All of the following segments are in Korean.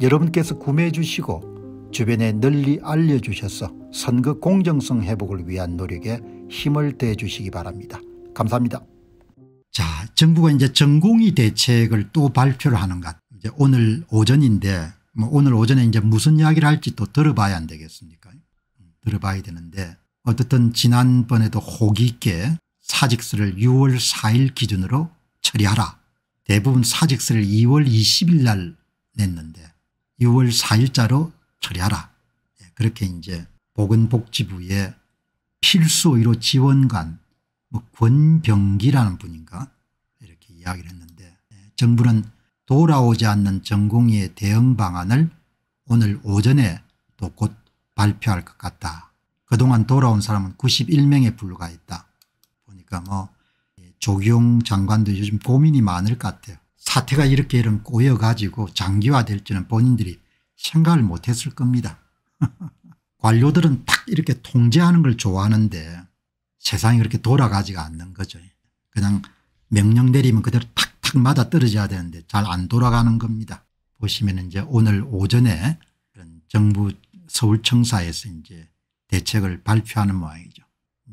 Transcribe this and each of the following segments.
여러분께서 구매해 주시고 주변에 널리 알려주셔서 선거 공정성 회복을 위한 노력에 힘을 대 주시기 바랍니다. 감사합니다. 자 정부가 이제 전공의 대책을 또 발표를 하는 것 이제 오늘 오전인데 뭐 오늘 오전에 이제 무슨 이야기를 할지 또 들어봐야 안 되겠습니까 들어봐야 되는데 어쨌든 지난번에도 호기 있게 사직서를 6월 4일 기준으로 처리하라 대부분 사직서를 2월 20일 날 냈는데 6월 4일자로 처리하라. 예, 그렇게 이제 보건복지부의 필수의료 지원관 뭐 권병기라는 분인가 이렇게 이야기를 했는데 예, 정부는 돌아오지 않는 전공의의 대응 방안을 오늘 오전에 또 곧 발표할 것 같다. 그동안 돌아온 사람은 91명에 불과했다. 보니까 뭐조기 예, 장관도 요즘 고민이 많을 것 같아요. 사태가 이렇게 이런 꼬여가지고 장기화될지는 본인들이 생각을 못했을 겁니다. 관료들은 딱 이렇게 통제하는 걸 좋아하는데 세상이 그렇게 돌아가지가 않는 거죠. 그냥 명령 내리면 그대로 탁탁 맞아 떨어져야 되는데 잘 안 돌아가는 겁니다. 보시면 이제 오늘 오전에 그런 정부 서울청사에서 이제 대책을 발표하는 모양이죠.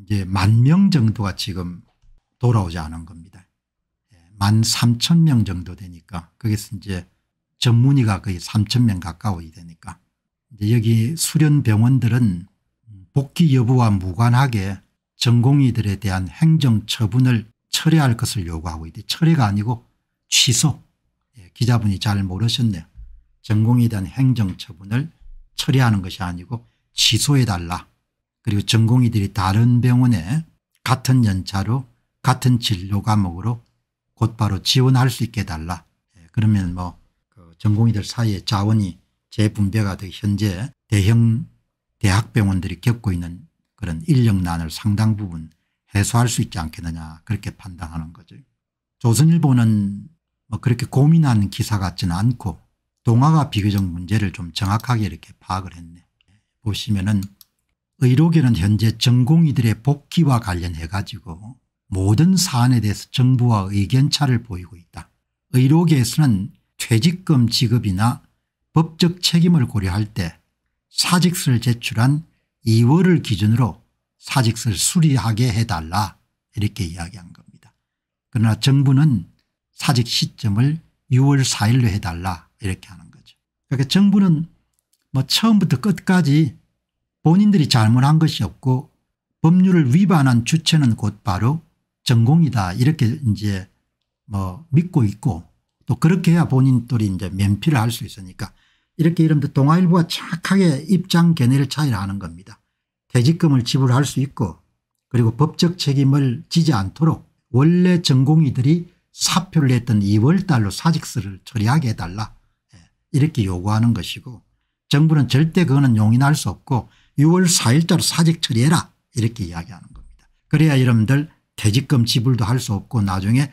이제 만 명 정도가 지금 돌아오지 않은 겁니다. 만 3천 명 정도 되니까 거기서 이제 전문의가 거의 3천 명 가까이 되니까 이제 여기 수련 병원들은 복귀 여부와 무관하게 전공의들에 대한 행정 처분을 철회할 것을 요구하고 있대. 철회가 아니고 취소. 예, 기자분이 잘 모르셨네요. 전공에 대한 행정 처분을 철회하는 것이 아니고 취소해달라. 그리고 전공의들이 다른 병원에 같은 연차로 같은 진료 과목으로 곧바로 지원할 수 있게 달라. 예, 그러면 뭐그 전공의들 사이에 자원이 재분배가 되 현재 대형 대학병원들이 겪고 있는 그런 인력난을 상당 부분 해소할 수 있지 않겠느냐 그렇게 판단하는 거죠. 조선일보는 뭐 그렇게 고민하 기사 같지는 않고 동화가 비교적 문제를 좀 정확하게 이렇게 파악을 했네. 보시면은 의료계는 현재 전공의들의 복귀와 관련해 가지고 모든 사안에 대해서 정부와 의견차를 보이고 있다. 의료계에서는 퇴직금 지급이나 법적 책임을 고려할 때 사직서를 제출한 2월을 기준으로 사직서를 수리하게 해달라 이렇게 이야기한 겁니다. 그러나 정부는 사직 시점을 6월 4일로 해달라 이렇게 하는 거죠. 그러니까 정부는 뭐 처음부터 끝까지 본인들이 잘못한 것이 없고 법률을 위반한 주체는 곧바로 전공이다 이렇게 이제 뭐 믿고 있고 또 그렇게 해야 본인들이 이제 면피를 할 수 있으니까 이렇게 이러면 동아일보가 착하게 입장 견해를 차이를 하는 겁니다. 퇴직금을 지불할 수 있고 그리고 법적 책임을 지지 않도록 원래 전공이들이 사표를 냈던 2월 달로 사직서를 처리하게 해달라 예, 이렇게 요구하는 것이고 정부는 절대 그거는 용인할 수 없고 6월 4일자로 사직 처리해라 이렇게 이야기하는 겁니다. 그래야 여러분들 퇴직금 지불도 할 수 없고 나중에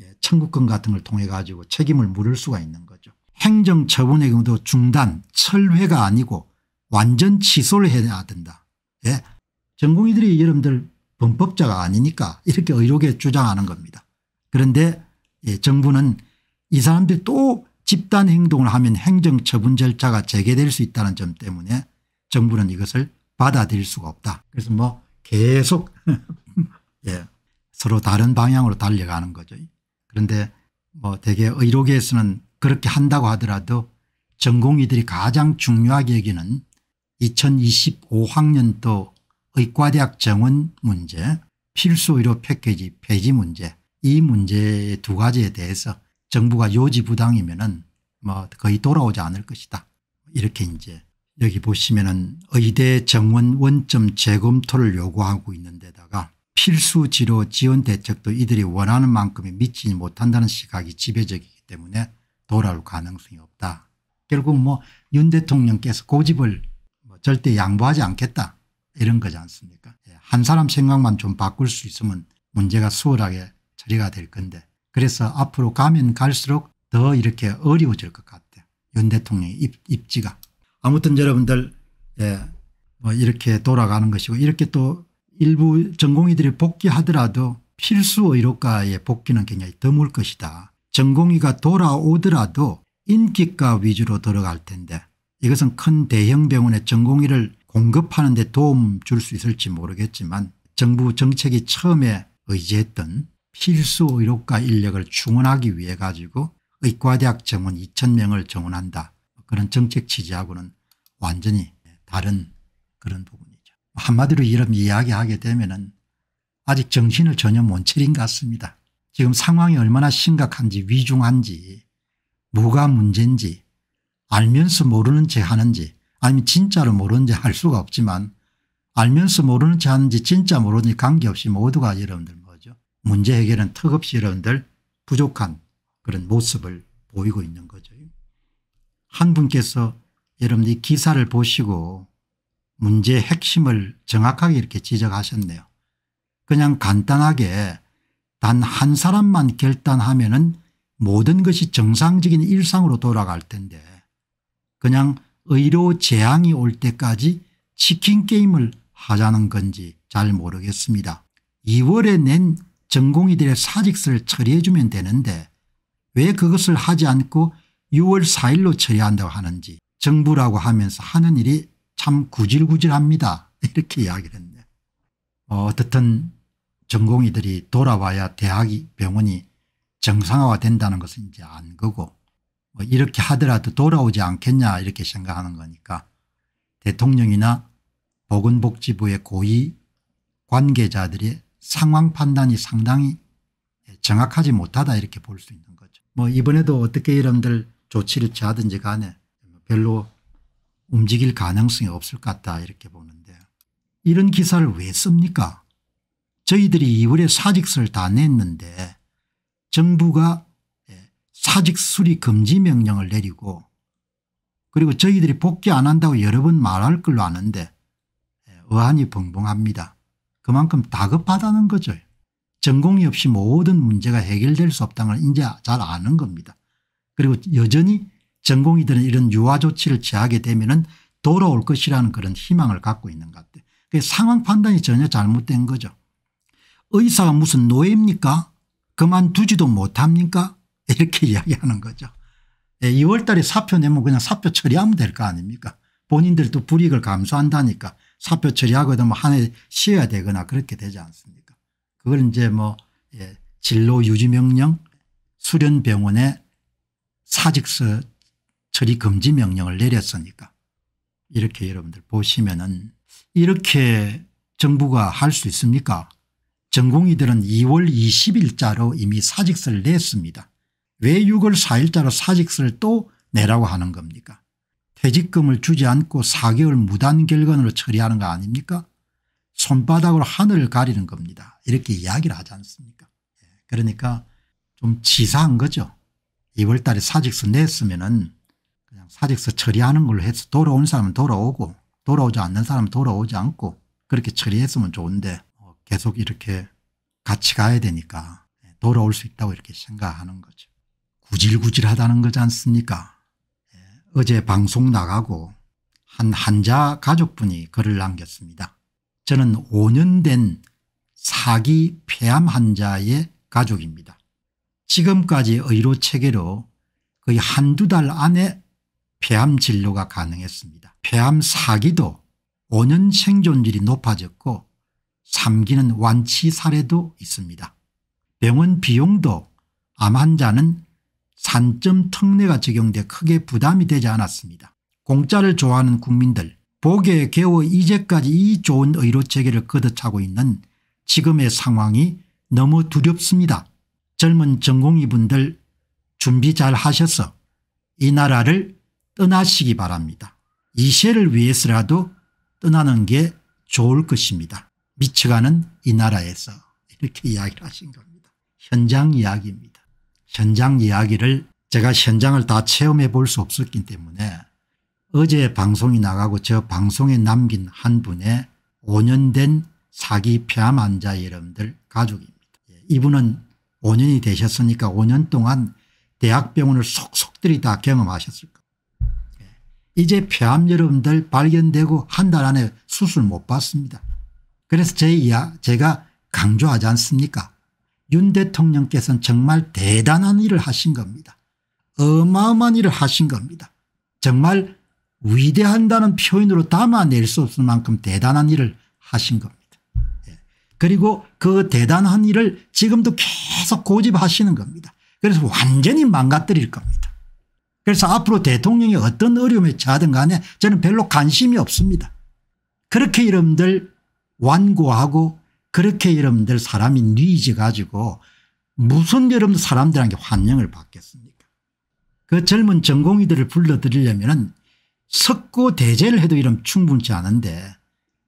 예, 청구권 같은 걸 통해 가지고 책임을 물을 수가 있는 거죠. 행정처분의 경우도 중단 철회가 아니고 완전 취소를 해야 된다. 예. 전공의들이 여러분들 범법자가 아니니까 이렇게 의료계 주장하는 겁니다. 그런데 예, 정부는 이 사람들이 또 집단 행동을 하면 행정처분 절차가 재개될 수 있다는 점 때문에 정부는 이것을 받아들일 수가 없다. 그래서 뭐 계속 예, 서로 다른 방향으로 달려가는 거죠. 그런데 뭐 대개 의료계에서는 그렇게 한다고 하더라도 전공의들이 가장 중요하게 여기는 2025학년도 의과대학 정원 문제 필수의료 패키지 폐지 문제 이 문제 두 가지에 대해서 정부가 요지부당이면 은뭐 거의 돌아오지 않을 것이다. 이렇게 이제 여기 보시면 은 의대 정원 원점 재검토를 요구하고 있는 데다가 필수 지로 지원 대책도 이들이 원하는 만큼에 미치지 못한다는 시각이 지배적이기 때문에 돌아올 가능성이 없다. 결국 뭐윤 대통령께서 고집을 뭐 절대 양보하지 않겠다 이런 거지 않습니까 예, 한 사람 생각만 좀 바꿀 수 있으면 문제가 수월하게 처리가 될 건데 그래서 앞으로 가면 갈수록 더 이렇게 어려워질 것 같아요. 윤 대통령의 입, 지가 아무튼 여러분들 예, 뭐 이렇게 돌아가는 것이고 이렇게 또 일부 전공의들이 복귀하더라도 필수 의료과의 복귀는 굉장히 드물 것이다. 전공의가 돌아오더라도 인기과 위주로 들어갈 텐데 이것은 큰 대형 병원에 전공의를 공급하는 데 도움 줄 수 있을지 모르겠지만 정부 정책이 처음에 의지했던 필수 의료과 인력을 충원하기 위해 가지고 의과대학 정원 2,000명을 정원한다. 그런 정책 취지하고는 완전히 다른 그런 부분. 한마디로 이런 이야기하게 되면 아직 정신을 전혀 못 차린 것 같습니다. 지금 상황이 얼마나 심각한지 위중한지 뭐가 문제인지 알면서 모르는 체 하는지 아니면 진짜로 모르는지 할 수가 없지만 알면서 모르는 체 하는지 진짜 모르는지 관계없이 모두가 여러분들 뭐죠 문제 해결은 턱없이 여러분들 부족한 그런 모습을 보이고 있는 거죠. 한 분께서 여러분들이 기사를 보시고 문제의 핵심을 정확하게 이렇게 지적하셨네요. 그냥 간단하게 단 한 사람만 결단하면 은 모든 것이 정상적인 일상으로 돌아갈 텐데 그냥 의료 재앙이 올 때까지 치킨 게임을 하자는 건지 잘 모르겠습니다. 2월에 낸 전공의들의 사직서를 처리해 주면 되는데 왜 그것을 하지 않고 6월 4일로 처리한다고 하는지 정부라고 하면서 하는 일이 참 구질구질합니다. 이렇게 이야기를 했네. 어, 어떻든 전공의들이 돌아와야 대학이 병원이 정상화 된다는 것은 이제 안 거고 뭐 이렇게 하더라도 돌아오지 않겠냐 이렇게 생각하는 거니까 대통령이나 보건복지부의 고위 관계자들의 상황 판단이 상당히 정확하지 못하다 이렇게 볼 수 있는 거죠. 뭐 이번에도 어떻게 이런들 조치를 취하든지 간에 별로 움직일 가능성이 없을 것 같다 이렇게 보는데 이런 기사를 왜 씁니까 저희들이 2월에 사직서를 다 냈는데 정부가 예, 사직 수리 금지 명령을 내리고 그리고 저희들이 복귀 안 한다고 여러 번 말할 걸로 아는데 예, 의안이 벙벙합니다. 그만큼 다급하다는 거죠. 전공이 없이 모든 문제가 해결될 수 없다는 걸 이제 잘 아는 겁니다. 그리고 여전히 전공의들은 이런 유화 조치를 취하게 되면 은 돌아올 것이라는 그런 희망을 갖고 있는 것 같아요. 그 상황 판단이 전혀 잘못된 거죠. 의사가 무슨 노예입니까? 그만두지도 못합니까? 이렇게 이야기하는 거죠. 2월 예, 달에 사표 내면 그냥 사표 처리하면 될 거 아닙니까? 본인들도 불이익을 감수한다니까 사표 처리하고 되면 뭐 한해 쉬어야 되거나 그렇게 되지 않습니까? 그걸 이제 뭐 예, 진로 유지 명령, 수련병원의 사직서 처리 금지 명령을 내렸으니까 이렇게 여러분들 보시면은 이렇게 정부가 할 수 있습니까 전공의들은 2월 20일자로 이미 사직서를 냈습니다. 왜 6월 4일자로 사직서를 또 내라고 하는 겁니까 퇴직금을 주지 않고 4개월 무단 결근으로 처리하는 거 아닙니까 손바닥으로 하늘을 가리는 겁니다. 이렇게 이야기를 하지 않습니까 예, 그러니까 좀 치사한 거죠. 2월 달에 사직서 냈으면 은 사직서 처리하는 걸로 해서 돌아온 사람은 돌아오고 돌아오지 않는 사람은 돌아오지 않고 그렇게 처리했으면 좋은데 어, 계속 이렇게 같이 가야 되니까 돌아올 수 있다고 이렇게 생각하는 거죠. 구질구질하다는 거지 않습니까 예, 어제 방송 나가고 한 한자 가족분이 글을 남겼습니다. 저는 5년 된 사기 폐암 환자의 가족입니다. 지금까지 의료체계로 거의 한두 달 안에 폐암 진료가 가능했습니다. 폐암 4기도 5년 생존율이 높아졌고 3기는 완치 사례도 있습니다. 병원 비용도 암 환자는 산점 특례가 적용돼 크게 부담이 되지 않았습니다. 공짜를 좋아하는 국민들 복에 개워 이제까지 이 좋은 의료 체계를 거듭차고 있는 지금의 상황이 너무 두렵습니다. 젊은 전공의분들 준비 잘 하셔서 이 나라를 떠나시기 바랍니다. 이세를 위해서라도 떠나는 게 좋을 것입니다. 미쳐가는 이 나라에서 이렇게 이야기를 하신 겁니다. 현장 이야기입니다. 현장 이야기를 제가 현장을 다 체험해 볼 수 없었기 때문에 어제 방송이 나가고 저 방송에 남긴 한 분의 5년 된 사기 폐암 환자 여러분들 가족입니다. 예, 이분은 5년이 되셨으니까 5년 동안 대학병원을 속속들이 다 경험하셨을 이제 폐암 여러분들 발견되고 한 달 안에 수술 못 받습니다. 그래서 제 이야 제가 강조하지 않습니까 윤 대통령께서는 정말 대단한 일을 하신 겁니다. 어마어마한 일을 하신 겁니다. 정말 위대한다는 표현으로 담아낼 수 없을 만큼 대단한 일을 하신 겁니다. 예. 그리고 그 대단한 일을 지금도 계속 고집하시는 겁니다. 그래서 완전히 망가뜨릴 겁니다. 그래서 앞으로 대통령이 어떤 어려움에 처하든 간에 저는 별로 관심이 없습니다. 그렇게 여러분들 완고하고 그렇게 여러분들 사람이 뉘지 가지고 무슨 여러분 사람들한테 환영을 받겠습니까 그 젊은 전공의들을 불러들이려면 석고 대제를 해도 이런 충분치 않은데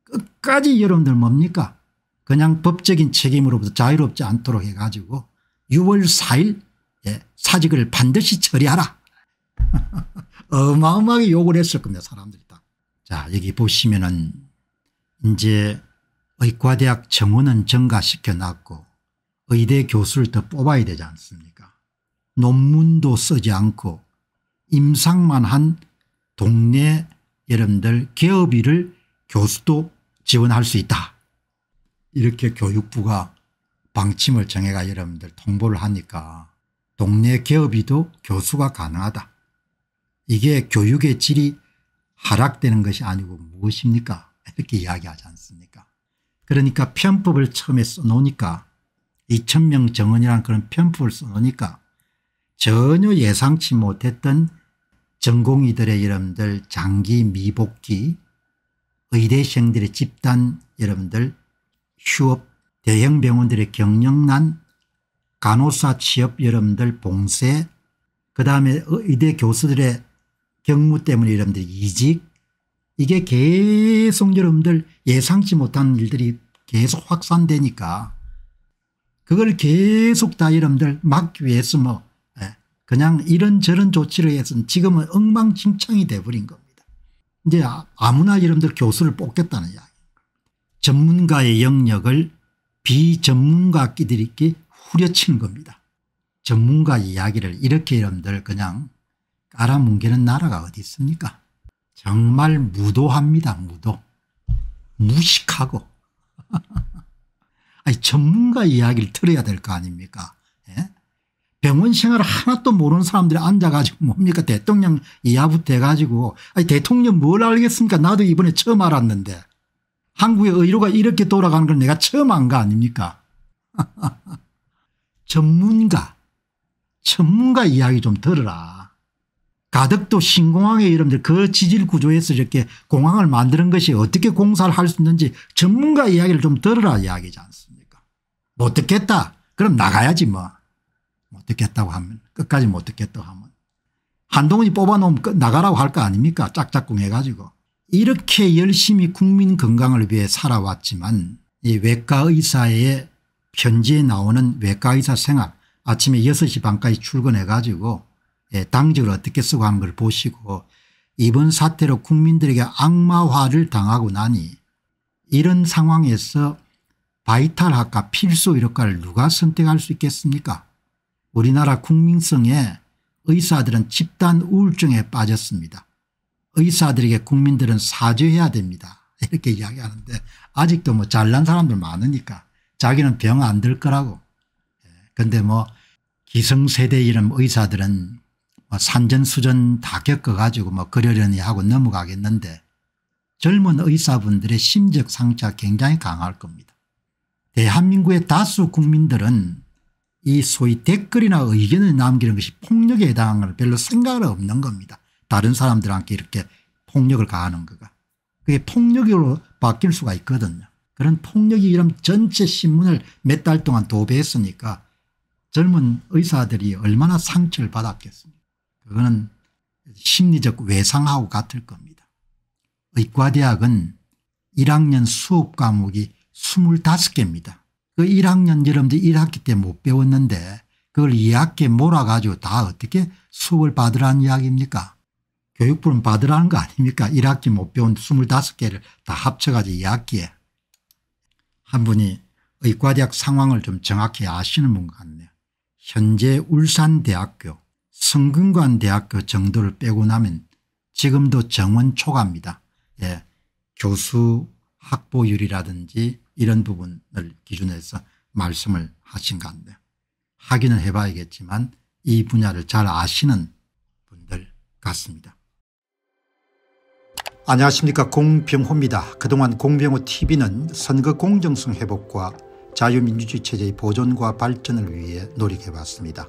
끝까지 여러분들 뭡니까 그냥 법적인 책임으로부터 자유롭지 않도록 해가지고 6월 4일 예, 사직을 반드시 처리하라 어마어마하게 욕을 했을 겁니다. 사람들이 다. 자 여기 보시면은 이제 의과대학 정원은 증가시켜 놨고 의대 교수를 더 뽑아야 되지 않습니까 논문도 쓰지 않고 임상만 한 동네 여러분들 개업일을 교수도 지원할 수 있다. 이렇게 교육부가 방침을 정해가 여러분들 통보를 하니까 동네 개업이도 교수가 가능하다. 이게 교육의 질이 하락되는 것이 아니고 무엇입니까 이렇게 이야기하지 않습니까 그러니까 편법을 처음에 써놓으니까 2천명 정원이란 그런 편법을 써놓으니까 전혀 예상치 못했던 전공의들의 여러분들 장기 미복귀 의대생들의 집단 여러분들 휴업 대형 병원들의 경영난 간호사 취업 여러분들 봉쇄 그다음에 의대 교수들의 경무 때문에 여러분들 이직 이게 계속 여러분들 예상치 못한 일들이 계속 확산되니까 그걸 계속 다 여러분들 막기 위해서 뭐 예, 그냥 이런저런 조치를 해서 지금은 엉망진창이 돼버린 겁니다. 이제 아, 아무나 여러분들 교수를 뽑겠다는 이야기 전문가의 영역을 비전문가끼리 들 후려친 겁니다. 전문가 이야기를 이렇게 여러분들 그냥 깔아뭉개는 나라가 어디 있습니까? 정말 무도합니다. 무도. 무식하고. 아니 전문가 이야기를 들어야 될 거 아닙니까? 예? 병원 생활 하나도 모르는 사람들이 앉아가지고 뭡니까 대통령 이하부터 해가지고 아니 대통령 뭘 알겠습니까 나도 이번에 처음 알았는데 한국의 의료가 이렇게 돌아가는 걸 내가 처음 안거 아닙니까 전문가 전문가 이야기 좀 들어라 가덕도 신공항의 여러분들 그 지질 구조에서 이렇게 공항을 만드는 것이 어떻게 공사를 할 수 있는지 전문가 이야기를 좀 들어라 이야기지 않습니까 못 듣겠다 그럼 나가야지 뭐 못 듣겠다고 하면 끝까지 못 듣겠다고 하면 한동훈이 뽑아놓으면 나가라고 할 거 아닙니까 짝짝꿍 해가지고 이렇게 열심히 국민 건강을 위해 살아왔지만 이 외과의사의 편지에 나오는 외과의사 생활 아침에 6시 반까지 출근해 가지고 예, 당직을 어떻게 쓰고 하는 걸 보시고 이번 사태로 국민들에게 악마화를 당하고 나니 이런 상황에서 바이탈학과 필수 의료과를 누가 선택할 수 있겠습니까 우리나라 국민성에 의사들은 집단 우울증에 빠졌습니다. 의사들에게 국민들은 사죄해야 됩니다. 이렇게 이야기하는데 아직도 뭐 잘난 사람들 많으니까 자기는 병 안 들 거라고. 그런데 예, 뭐 기성세대 이름 의사들은 뭐 산전수전 다 겪어가지고 뭐 그러려니 하고 넘어가겠는데 젊은 의사분들의 심적 상처가 굉장히 강할 겁니다. 대한민국의 다수 국민들은 이 소위 댓글이나 의견을 남기는 것이 폭력에 해당하는 걸 별로 생각을 없는 겁니다. 다른 사람들한테 이렇게 폭력을 가하는 거가. 그게 폭력으로 바뀔 수가 있거든요. 그런 폭력이 이런 전체 신문을 몇 달 동안 도배했으니까 젊은 의사들이 얼마나 상처를 받았겠습니까 그거는 심리적 외상하고 같을 겁니다. 의과대학은 1학년 수업 과목이 25개입니다. 그 1학년 여러분들 1학기 때 못 배웠는데 그걸 2학기에 몰아가지고 다 어떻게 수업을 받으라는 이야기입니까? 교육부는 받으라는 거 아닙니까? 1학기 못 배운 25개를 다 합쳐가지고 2학기에. 한 분이 의과대학 상황을 좀 정확히 아시는 분 같네요. 현재 울산대학교 성균관대학교 정도를 빼고 나면 지금도 정원 초과입니다. 예, 교수 학보율이라든지 이런 부분을 기준해서 말씀을 하신 것 같네요. 확인을 해봐야겠지만 이 분야를 잘 아시는 분들 같습니다. 안녕하십니까 공병호입니다. 그동안 공병호TV는 선거 공정성 회복과 자유민주주의 체제의 보존과 발전을 위해 노력해왔습니다.